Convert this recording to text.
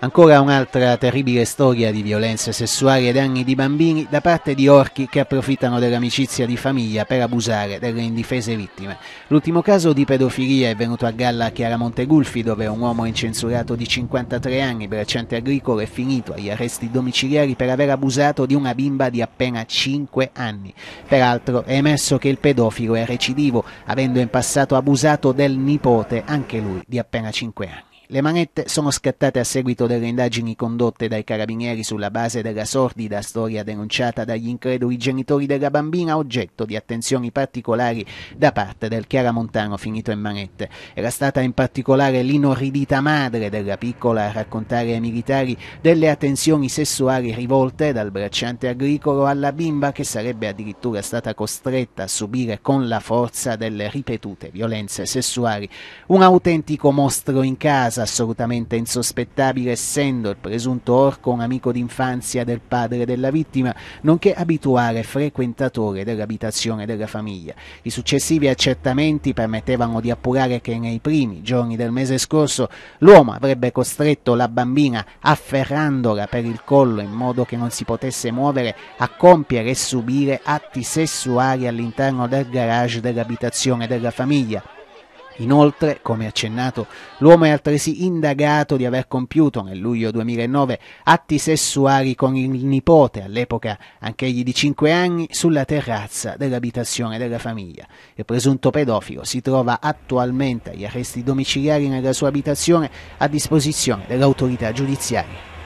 Ancora un'altra terribile storia di violenze sessuali e danni di bambini da parte di orchi che approfittano dell'amicizia di famiglia per abusare delle indifese vittime. L'ultimo caso di pedofilia è venuto a galla a Chiaramonte Gulfi, dove un uomo incensurato di 53 anni, bracciante agricolo, è finito agli arresti domiciliari per aver abusato di una bimba di appena 5 anni. Peraltro è emesso che il pedofilo è recidivo, avendo in passato abusato del nipote, anche lui di appena 5 anni. Le manette sono scattate a seguito delle indagini condotte dai carabinieri sulla base della sordida storia denunciata dagli increduli genitori della bambina oggetto di attenzioni particolari da parte del chiaramontano finito in manette. Era stata in particolare l'inorridita madre della piccola a raccontare ai militari delle attenzioni sessuali rivolte dal bracciante agricolo alla bimba che sarebbe addirittura stata costretta a subire con la forza delle ripetute violenze sessuali. Un autentico mostro in casa cosa assolutamente insospettabile essendo il presunto orco un amico d'infanzia del padre della vittima, nonché abituale frequentatore dell'abitazione della famiglia. I successivi accertamenti permettevano di appurare che nei primi giorni del mese scorso l'uomo avrebbe costretto la bambina, afferrandola per il collo in modo che non si potesse muovere, a compiere e subire atti sessuali all'interno del garage dell'abitazione della famiglia. Inoltre, come accennato, l'uomo è altresì indagato di aver compiuto nel luglio 2009 atti sessuali con il nipote, all'epoca anch'egli di 5 anni, sulla terrazza dell'abitazione della famiglia. Il presunto pedofilo si trova attualmente agli arresti domiciliari nella sua abitazione a disposizione dell'autorità giudiziaria.